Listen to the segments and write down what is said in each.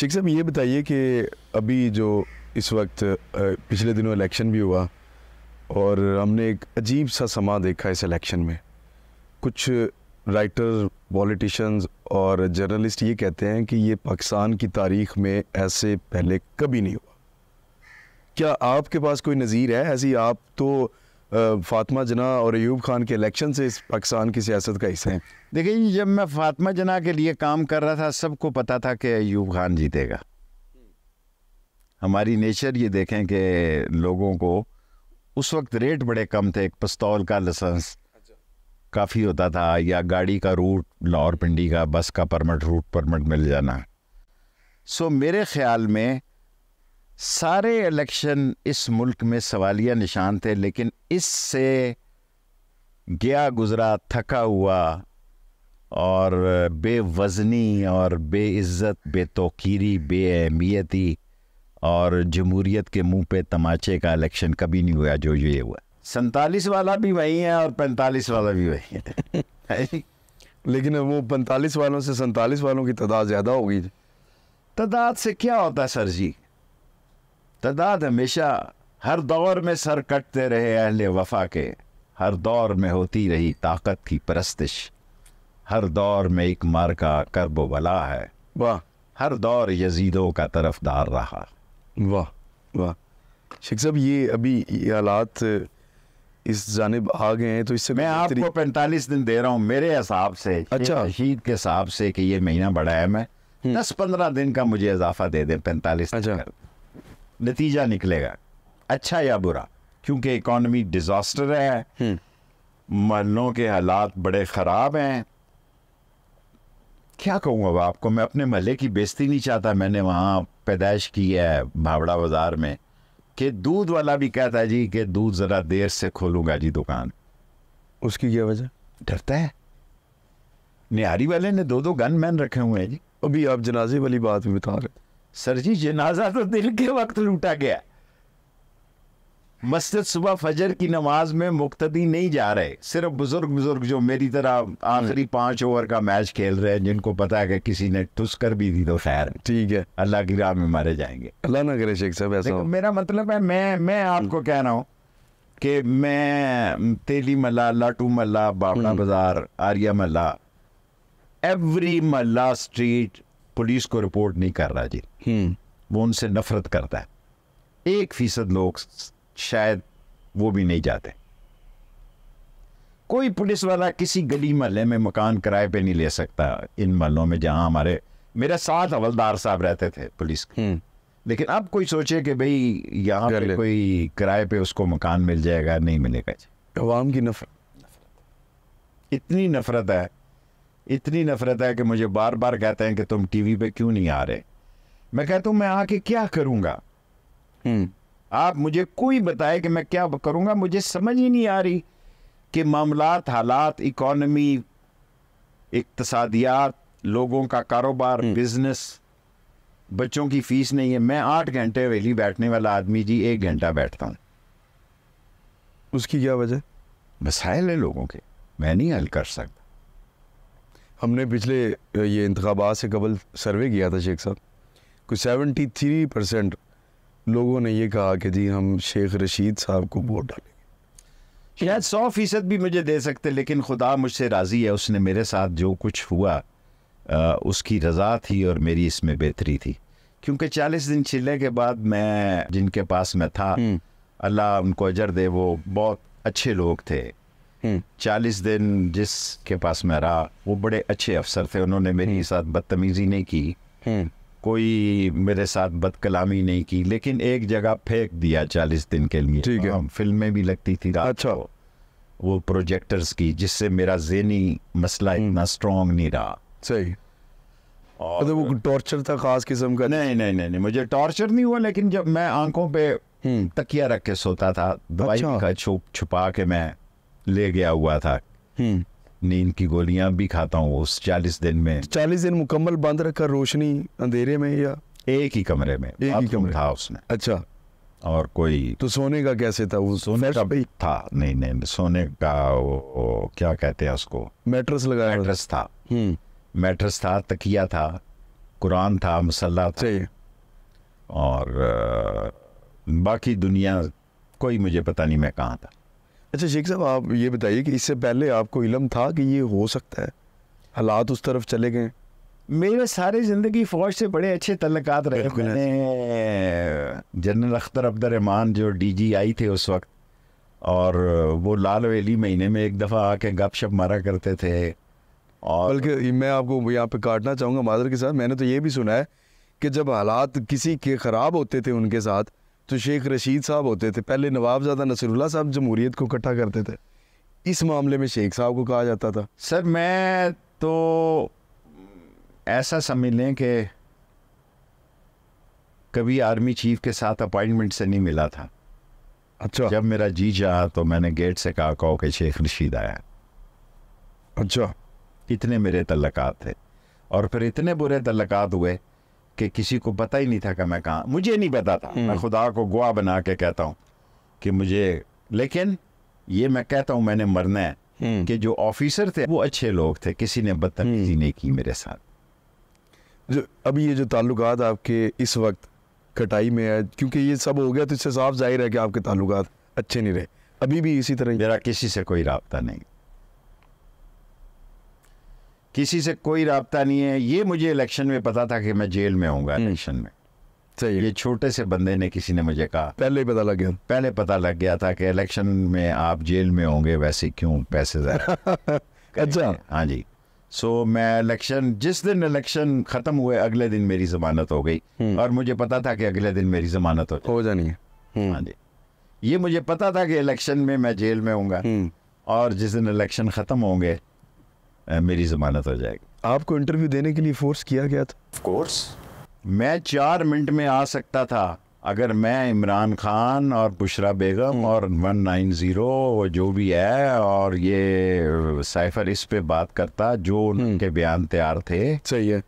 शेख साहब ये बताइए कि अभी जो इस वक्त पिछले दिनों इलेक्शन भी हुआ और हमने एक अजीब सा समा देखा इस इलेक्शन में कुछ राइटर पॉलिटिशन्स और जर्नलिस्ट ये कहते हैं कि ये पाकिस्तान की तारीख में ऐसे पहले कभी नहीं हुआ क्या आपके पास कोई नज़ीर है ऐसी आप तो फातमा जना और ऐब खान के इलेक्शन से इस पाकिस्तान की सियासत का हिस्सा है देखिए जी जब मैं फातमा जना के लिए काम कर रहा था सबको पता था कि अयूब खान जीतेगा हमारी नेचर ये देखें कि लोगों को उस वक्त रेट बड़े कम थे एक पिस्तौल का लसेंस अच्छा। काफ़ी होता था या गाड़ी का रूट लाहौर पिंडी का बस का परमिट रूट परमिट मिल जाना सो मेरे ख्याल में सारे इलेक्शन इस मुल्क में सवालिया निशान थे लेकिन इससे गया गुज़रा थका हुआ और बेवज़नी और बेइज़्ज़त बेतौकीरी बेअहमियती और जमहूरीत के मुंह पे तमाचे का इलेक्शन कभी नहीं हुआ जो ये हुआ सैतालीस वाला भी वही है और पैंतालीस वाला भी वही है लेकिन वो पैंतालीस वालों से सैतालीस वालों की तादाद ज़्यादा होगी तादाद से क्या होता है सर जी तदाद हमेशा हर दौर में सर कटते रहे अहले वफा के हर दौर में होती रही ताकत की परस्तिश हर दौर में एक मार का करब वला है वाह हर दौर यजीदों का तरफदार रहा वाह वाह शेख साहब ये अभी ये हालात इस जानब आ गए हैं तो इससे मैं आपको पैंतालीस दिन दे रहा हूँ मेरे हिसाब से अच्छा शहीद के हिसाब से कि ये महीना बढ़ाया मैं हम्म। दस पंद्रह दिन का मुझे इजाफा दे दें पैंतालीस अच्छा नतीजा निकलेगा अच्छा या बुरा क्योंकि इकॉनमी डिज़ास्टर है महलों हम्म। के हालात बड़े ख़राब हैं क्या कहूँ अब आपको मैं अपने महल्ले की बेजती नहीं चाहता मैंने वहाँ पैदाइश की है भावड़ा बाज़ार में कि दूध वाला भी कहता है जी कि दूध ज़रा देर से खोलूँगा जी दुकान उसकी क्या वजह डरता है निहारी वाले ने दो दो गन मैन रखे हुए हैं जी अभी आप जनाजे वाली बात भी बता रहे थे सर जी जनाजा तो दिन के वक्त लूटा गया मस्जिद सुबह फजर की नमाज में मुख्तदी नहीं जा रहे सिर्फ बुजुर्ग बुजुर्ग जो मेरी तरह आखिरी पांच ओवर का मैच खेल रहे हैं जिनको पता है कि किसी ने ठुस कर भी दी तो खैर ठीक है अल्लाह की राह में मारे जाएंगे अल्लाह ना करे शेख साहब ऐसा मेरा मतलब है मैं मैं आपको हम्म। कह रहा हूँ कि मैं तेली मल्ला लाटू मल्ला बापड़ा हम्म। बाजार आर्या मल्ला एवरी मल्ला स्ट्रीट पुलिस को रिपोर्ट नहीं कर रहा जी हम्म। वो उनसे नफरत करता है एक फीसद लोग शायद वो भी नहीं जाते कोई पुलिस वाला किसी गली महल्ले में मकान किराए पे नहीं ले सकता इन महलों में जहां हमारे मेरे साथ हवलदार साहब रहते थे पुलिस के हम्म। लेकिन अब कोई सोचे कि भाई यहाँ पे कोई किराए पे उसको मकान मिल जाएगा नहीं मिलेगा जी आवाम की नफरत इतनी नफरत है इतनी नफरत है कि मुझे बार बार कहते हैं कि तुम टीवी पे क्यों नहीं आ रहे मैं कहता हूं मैं आके क्या करूंगा हम्म। आप मुझे कोई बताए कि मैं क्या करूंगा मुझे समझ ही नहीं आ रही कि मामला हालात इकॉनमी इकतसादियात लोगों का कारोबार हम्म। बिजनेस बच्चों की फीस नहीं है मैं आठ घंटे वेली बैठने वाला आदमी जी एक घंटा बैठता हूं उसकी क्या वजह मसाइल है लोगों के मैं नहीं हल कर सकता हमने पिछले ये इंतबात से कबल सर्वे किया था शेख साहब कुछ सेवेंटी थ्री परसेंट लोगों ने ये कहा कि जी हम शेख रशीद साहब को वोट डालेंगे शायद सौ फीसद भी मुझे दे सकते लेकिन खुदा मुझसे राज़ी है उसने मेरे साथ जो कुछ हुआ आ, उसकी रज़ा थी और मेरी इसमें बेहतरी थी क्योंकि चालीस दिन चिल्ले के बाद मैं जिनके पास मैं था हम्म। अल्लाह उनको अजर दे वो बहुत अच्छे लोग थे हम्म। चालीस दिन जिसके पास मैं रहा वो बड़े अच्छे अफसर थे उन्होंने मेरे हम्म। साथ बदतमीजी नहीं की हम्म। कोई मेरे साथ बदकलामी नहीं की लेकिन एक जगह फेंक दिया चालीस दिन के लिए ठीक है हाँ, फिल्में भी लगती थी अच्छा वो प्रोजेक्टर्स की जिससे मेरा जेनी मसला इतना स्ट्रॉन्ग नहीं रहा सही और तो वो टॉर्चर था खास किस्म का नहीं नहीं नहीं नहीं मुझे टॉर्चर नहीं हुआ लेकिन जब मैं आंखों पे तकिया रख के सोता था दवाई अच्छा। का छुप छुपा के मैं ले गया हुआ था हम्म। नींद की गोलियां भी खाता हूँ उस चालीस दिन में तो चालीस दिन मुकम्मल बंद रखकर रोशनी अंधेरे में या एक ही कमरे में एक ही कमरे था उसने अच्छा और कोई तो सोने का कैसे था वो सोने का भी था नहीं नहीं सोने का वो, वो क्या कहते हैं उसको मैट्रस लगाया मैट्रस था मैट्रस हम्म। था तकिया था कुरान था मसल्ला था और बाकी दुनिया कोई मुझे पता नहीं मैं कहाँ था अच्छा शेख साहब आप ये बताइए कि इससे पहले आपको इलम था कि ये हो सकता है हालात उस तरफ चले गए मेरे सारी ज़िंदगी फ़ौज से बड़े अच्छे तल्लक रहे मैंने जनरल अख्तर अब्दरहमान जो डीजीआई थे उस वक्त और वो लाल वेली महीने में एक दफ़ा आके गप शप मारा करते थे और बल्कि मैं आपको यहाँ पे काटना चाहूँगा मादर के साथ मैंने तो ये भी सुना है कि जब हालात किसी के ख़राब होते थे उनके साथ तो शेख रशीद साहब होते थे पहले नवाबजादा नसरुल्ला साहब जमहूरीत को इकट्ठा करते थे इस मामले में शेख साहब को कहा जाता था सर मैं तो ऐसा समझ लें कि कभी आर्मी चीफ के साथ अपॉइंटमेंट से नहीं मिला था अच्छा जब मेरा जी जा तो मैंने गेट से कहा कहो कि शेख रशीद आया अच्छा इतने मेरे तल्लक थे और फिर इतने बुरे तल्लक हुए कि किसी को पता ही नहीं था कि मैं कहाँ मुझे नहीं पता था मैं हम्म। खुदा को गुआ बना के कहता हूँ कि मुझे लेकिन ये मैं कहता हूँ मैंने मरना है हम्म। कि जो ऑफिसर थे वो अच्छे लोग थे किसी ने बदतमीजी हम्म। नहीं की मेरे साथ जो अभी ये जो ताल्लुक आपके इस वक्त कटाई में है क्योंकि ये सब हो गया तो इससे साफ जाहिर है कि आपके ताल्लुक अच्छे नहीं रहे अभी भी इसी तरह मेरा किसी से कोई रबता नहीं किसी से कोई रबता नहीं है ये मुझे इलेक्शन में पता था कि मैं जेल में हूँ इलेक्शन हम्म। में सही ये छोटे से बंदे ने किसी ने मुझे कहा पहले ही पता लग गया पहले पता लग गया था कि इलेक्शन में आप जेल में होंगे वैसे क्यों पैसे अच्छा हाँ जी सो so, मैं इलेक्शन जिस दिन इलेक्शन ख़त्म हुए अगले दिन मेरी जमानत हो गई हम्म। और मुझे पता था कि अगले दिन मेरी जमानत हो हो जानी है हम्म। हाँ जी ये मुझे पता था कि इलेक्शन में मैं जेल में हूँ और जिस दिन इलेक्शन ख़त्म होंगे मेरी जमानत हो जाएगी आपको इंटरव्यू देने के लिए फोर्स किया गया था ऑफ कोर्स मैं चार मिनट में आ सकता था अगर मैं इमरान खान और बुशरा बेगम हम्म। और वन नाइन ज़ीरो जो भी है और ये साइफर इस पे बात करता जो हम्म। उनके बयान तैयार थे सही है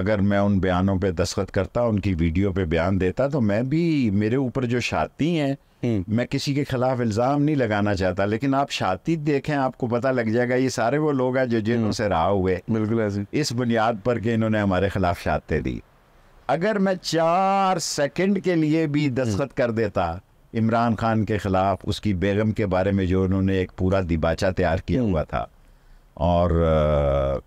अगर मैं उन बयानों पे दस्तखत करता उनकी वीडियो पे बयान देता तो मैं भी मेरे ऊपर जो शाती हैं हम्म। मैं किसी के खिलाफ इल्ज़ाम नहीं लगाना चाहता लेकिन आप शातिर देखें आपको पता लग जाएगा ये सारे वो लोग हैं जो हम्म। जिनसे रहा हुए बिल्कुल ऐसे इस बुनियाद पर कि इन्होंने हमारे खिलाफ शातें दी अगर मैं चार सेकंड के लिए भी हम्म। दस्खत कर देता इमरान खान के ख़िलाफ़ उसकी बेगम के बारे में जो उन्होंने एक पूरा दिबाचा तैयार किया हुआ था और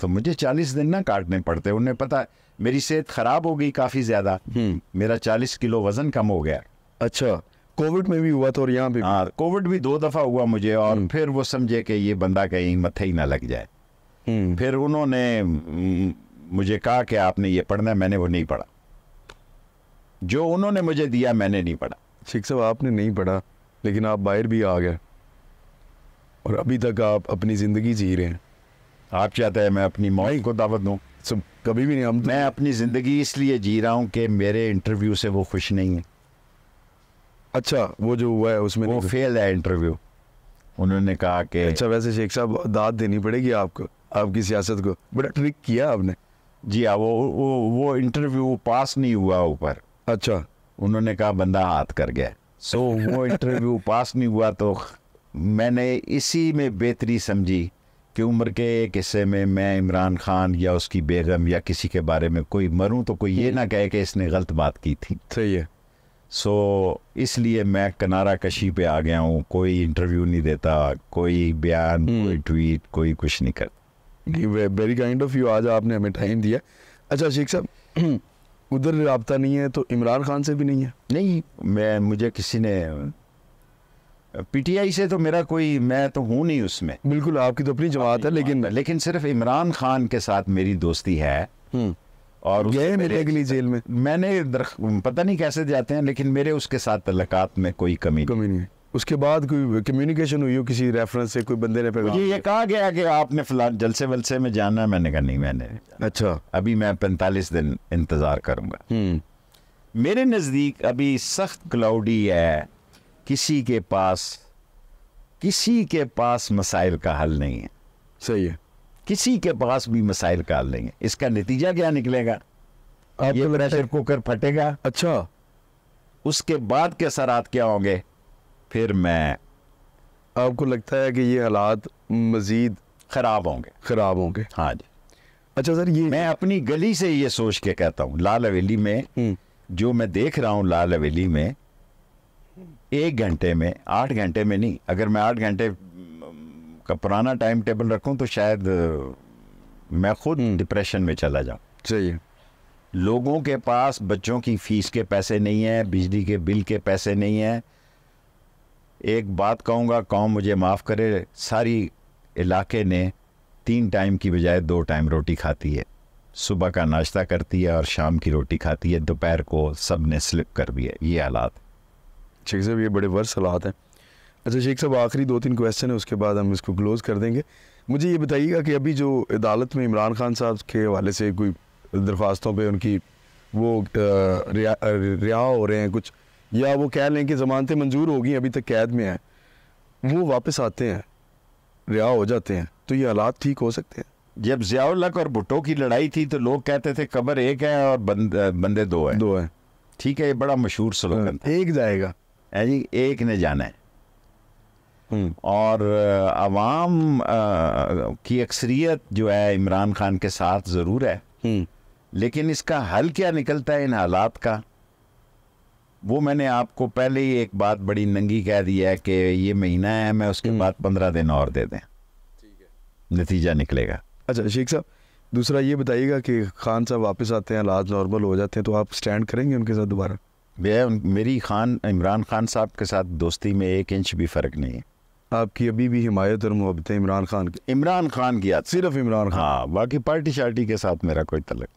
तो मुझे चालीस दिन ना काटने पड़ते उन्हें पता मेरी सेहत ख़राब हो गई काफ़ी ज़्यादा मेरा चालीस किलो वज़न कम हो गया अच्छा कोविड में भी हुआ था और यहाँ भी हाँ कोविड भी दो दफ़ा हुआ मुझे और हम्म। फिर वो समझे कि ये बंदा कहीं मत ही ना लग जाए हम्म। फिर उन्होंने मुझे कहा कि आपने ये पढ़ना है मैंने वो नहीं पढ़ा जो उन्होंने मुझे दिया मैंने नहीं पढ़ा ठीक सब आपने नहीं पढ़ा लेकिन आप बाहर भी आ गए और अभी तक आप अपनी ज़िंदगी जी रहे हैं आप चाहते हैं मैं अपनी मौत को दावत दूँ सब कभी भी नहीं हम तो- मैं अपनी ज़िंदगी इसलिए जी रहा हूँ कि मेरे इंटरव्यू से वो खुश नहीं है अच्छा वो जो हुआ है उसमें वो फेल है इंटरव्यू उन्होंने कहा कि अच्छा वैसे शेख साहब दाद देनी पड़ेगी आपको आपकी सियासत को बड़ा ट्रिक किया आपने जी हाँ वो वो वो इंटरव्यू पास नहीं हुआ ऊपर अच्छा उन्होंने कहा बंदा हाथ कर गया सो so, वो इंटरव्यू पास नहीं हुआ तो मैंने इसी में बेहतरी समझी कि उम्र के एक हिस्से में मैं इमरान खान या उसकी बेगम या किसी के बारे में कोई मरूं तो कोई ये ना कहे कि इसने गलत बात की थी सही है सो so, इसलिए मैं किनारा कशी पे आ गया हूँ कोई इंटरव्यू नहीं देता कोई बयान हम्म। कोई ट्वीट कोई कुछ नहीं कर वेरी काइंड ऑफ यू आज आपने हमें टाइम दिया अच्छा शेख साहब उधर रबता नहीं है तो इमरान खान से भी नहीं है नहीं मैं मुझे किसी ने पीटीआई से तो मेरा कोई मैं तो हूँ नहीं उसमें बिल्कुल आपकी तो अपनी जमात है लेकिन लेकिन सिर्फ इमरान खान के साथ मेरी दोस्ती है हम्म। और गए मेरे अगली जेल में मैंने पता नहीं कैसे जाते हैं लेकिन मेरे उसके साथ तलकात में कोई कमी कमी नहीं उसके बाद कोई कम्युनिकेशन हुई हो किसी रेफरेंस से कोई बंदे ने पैगाम ये, ये कहा गया कि आपने फिलहाल जलसे वलसे में जाना है मैंने कहा नहीं मैंने अच्छा अभी मैं पैंतालीस दिन इंतज़ार करूंगा हम्म। मेरे नज़दीक अभी सख्त क्लाउडी है किसी के पास किसी के पास मसाइल का हल नहीं है सही है किसी के पास भी मिसाइल काल लेंगे इसका नतीजा क्या निकलेगा ये प्रेशर कुकर फटेगा अच्छा उसके बाद के असरात क्या होंगे फिर मैं आपको लगता है कि ये हालात मज़ीद ख़राब होंगे ख़राब होंगे हाँ जी अच्छा सर ये मैं अपनी गली से ये सोच के कहता हूँ लाल हवेली में हम्म। जो मैं देख रहा हूँ लाल हवेली में एक घंटे में आठ घंटे में नहीं अगर मैं आठ घंटे का पुराना टाइम टेबल रखूँ तो शायद मैं खुद डिप्रेशन हम्म। में चला जाऊँ सही लोगों के पास बच्चों की फीस के पैसे नहीं हैं बिजली के बिल के पैसे नहीं हैं एक बात कहूँगा कौन मुझे माफ़ करे सारी इलाके ने तीन टाइम की बजाय दो टाइम रोटी खाती है सुबह का नाश्ता करती है और शाम की रोटी खाती है दोपहर को सब ने स्लिप कर दिया है ये हालात ठीक सर ये बड़े वर्ष हालात हैं अच्छा शेख साहब आखिरी दो तीन क्वेश्चन है उसके बाद हम इसको क्लोज़ कर देंगे मुझे ये बताइएगा कि अभी जो अदालत में इमरान खान साहब के हवाले से कोई दरख्वास्तों पर उनकी वो रिहा हो रहे हैं कुछ या वो कह लें कि ज़मानतें मंजूर हो गई अभी तक कैद में है वो वापस आते हैं रिहा हो जाते हैं तो ये हालात ठीक हो सकते हैं जब जियाउलक और भुट्टो की लड़ाई थी तो लोग कहते थे कबर एक है और बंद, बंदे दो हैं दो हैं ठीक है ये बड़ा मशहूर स्लोगन हाँ, एक जाएगा जी एक ने जाना है हम्म। और आवाम की अक्सरियत जो है इमरान खान के साथ ज़रूर है हम्म। लेकिन इसका हल क्या निकलता है इन हालात का वो मैंने आपको पहले ही एक बात बड़ी नंगी कह दी है कि ये महीना है मैं उसके हम्म। बाद पंद्रह दिन और दे दें नतीजा निकलेगा अच्छा शेख साहब दूसरा ये बताइएगा कि खान साहब वापस आते हैं हालात नॉर्मल हो जाते हैं तो आप स्टैंड करेंगे उनके साथ दोबारा भैया मेरी खान इमरान खान साहब के साथ दोस्ती में एक इंच भी फ़र्क नहीं है आपकी अभी भी हिमायत और मुहब्बत इमरान खान की इमरान खान की याद सिर्फ इमरान खान हाँ बाकी पार्टी शार्टी के साथ मेरा कोई तलक